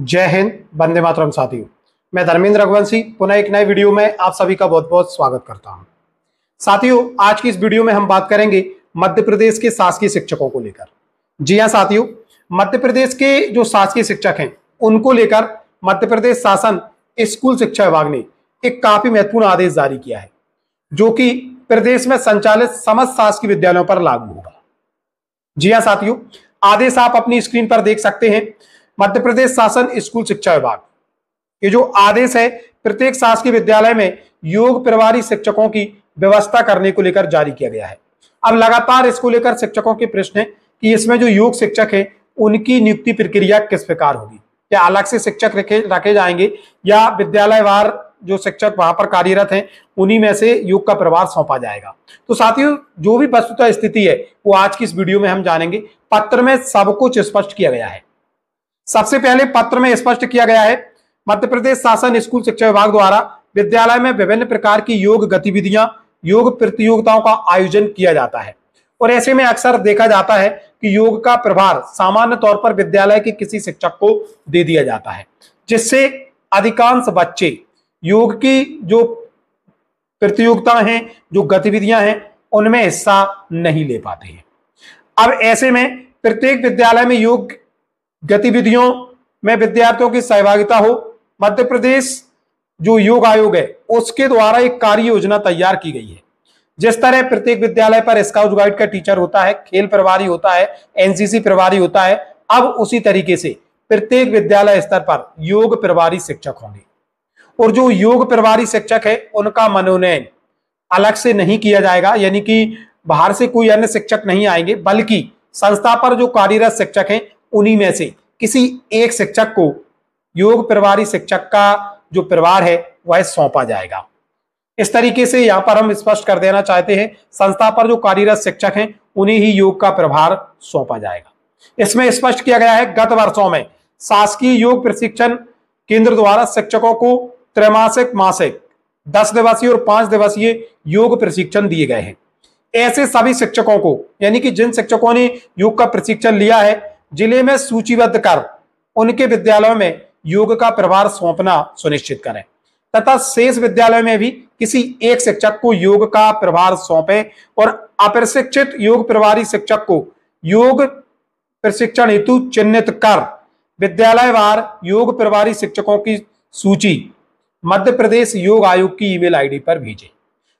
जय हिंद बंदे मातरम साथियों मैं धर्मेंद्र रघुवंशी पुनः एक नए वीडियो में आप सभी का बहुत बहुत स्वागत करता हूं साथियों आज की इस वीडियो में हम बात करेंगे मध्य प्रदेश के शासकीय शिक्षकों को लेकर जी हाँ साथियों मध्य प्रदेश के जो शासकीय शिक्षक हैं उनको लेकर मध्य प्रदेश शासन स्कूल शिक्षा विभाग ने एक काफी महत्वपूर्ण आदेश जारी किया है जो कि प्रदेश में संचालित समस्त शासकीय विद्यालयों पर लागू होगा जी हाँ साथियों आदेश आप अपनी स्क्रीन पर देख सकते हैं मध्य प्रदेश शासन स्कूल शिक्षा विभाग ये जो आदेश है प्रत्येक शासकीय विद्यालय में योग प्रभारी शिक्षकों की व्यवस्था करने को लेकर जारी किया गया है अब लगातार इसको लेकर शिक्षकों के प्रश्न है कि इसमें जो योग शिक्षक है उनकी नियुक्ति प्रक्रिया किस प्रकार होगी क्या अलग से शिक्षक रखे रखे जाएंगे या विद्यालयवार जो शिक्षक वहां पर कार्यरत हैं उन्हीं में से योग का प्रभार सौंपा जाएगा तो साथियों जो भी वस्तुता स्थिति है वो आज की इस वीडियो में हम जानेंगे पत्र में सब कुछ स्पष्ट किया गया है सबसे पहले पत्र में स्पष्ट किया गया है मध्य प्रदेश शासन स्कूल शिक्षा विभाग द्वारा विद्यालय में विभिन्न प्रकार की योग गतिविधियां योग प्रतियोगिताओं का आयोजन किया जाता है और ऐसे में अक्सर देखा जाता है कि योग का प्रभार सामान्य तौर पर विद्यालय के किसी शिक्षक को दे दिया जाता है जिससे अधिकांश बच्चे योग की जो प्रतियोगिता है जो गतिविधियां हैं उनमें हिस्सा नहीं ले पाते हैं अब ऐसे में प्रत्येक विद्यालय में योग गतिविधियों में विद्यार्थियों की सहभागिता हो मध्य प्रदेश जो योग आयोग है उसके द्वारा एक कार्य योजना तैयार की गई है जिस तरह प्रत्येक विद्यालय पर स्काउट गाइड का टीचर होता है खेल प्रभारी होता है एनसीसी प्रभारी होता है अब उसी तरीके से प्रत्येक विद्यालय स्तर पर योग प्रभारी शिक्षक होंगे और जो योग प्रभारी शिक्षक है उनका मनोनयन अलग से नहीं किया जाएगा यानी कि बाहर से कोई अन्य शिक्षक नहीं आएंगे बल्कि संस्था पर जो कार्यरत शिक्षक हैं उन्हीं में से किसी एक शिक्षक को योग परिवारी शिक्षक का जो परिवार है वह सौंपा जाएगा इस तरीके से यहाँ पर हम स्पष्ट कर देना चाहते हैं संस्था पर जो कार्यरत शिक्षक हैं उन्हें ही योग का प्रभार सौंपा जाएगा इसमें स्पष्ट किया गया है गत वर्षों में शासकीय योग प्रशिक्षण केंद्र द्वारा शिक्षकों को त्रैमासिक मासिक दस दिवसीय और पांच दिवसीय योग प्रशिक्षण दिए गए हैं ऐसे सभी शिक्षकों को यानी कि जिन शिक्षकों ने योग का प्रशिक्षण लिया है जिले में सूचीबद्ध कर उनके विद्यालयों में योग का प्रभार सौंपना सुनिश्चित करें तथा शेष विद्यालय में भी किसी एक शिक्षक को योग का प्रभार सौंपे और अप्रशिक्षित योग प्रभारी शिक्षक को योग प्रशिक्षण हेतु चिन्हित कर विद्यालय वार योग प्रभारी शिक्षकों की सूची मध्य प्रदेश योग आयोग की ईमेल आईडी पर भेजें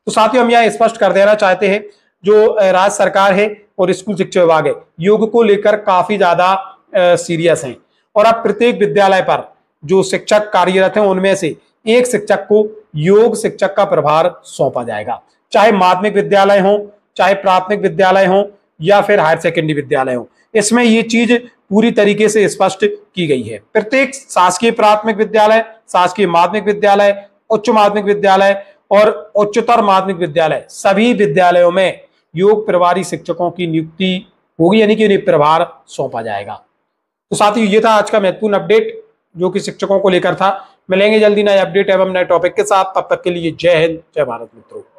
तो साथियों हम यह स्पष्ट कर देना चाहते हैं जो राज्य सरकार है और स्कूल शिक्षा विभाग है योग को लेकर काफी ज्यादा सीरियस हैं और अब प्रत्येक विद्यालय पर जो शिक्षक कार्यरत हैं उनमें से एक शिक्षक को योग शिक्षक का प्रभार सौंपा जाएगा चाहे माध्यमिक विद्यालय हो चाहे प्राथमिक विद्यालय हो या फिर हायर सेकेंडरी विद्यालय हो इसमें ये चीज पूरी तरीके से स्पष्ट की गई है प्रत्येक शासकीय प्राथमिक विद्यालय शासकीय माध्यमिक विद्यालय उच्च माध्यमिक विद्यालय और उच्चतर माध्यमिक विद्यालय सभी विद्यालयों में योग प्रभारी शिक्षकों की नियुक्ति होगी यानी कि उन्हें प्रभार सौंपा जाएगा तो साथ ही ये था आज का महत्वपूर्ण अपडेट जो कि शिक्षकों को लेकर था मिलेंगे जल्दी नए अपडेट एवं नए टॉपिक के साथ तब तक के लिए जय हिंद जय भारत मित्रों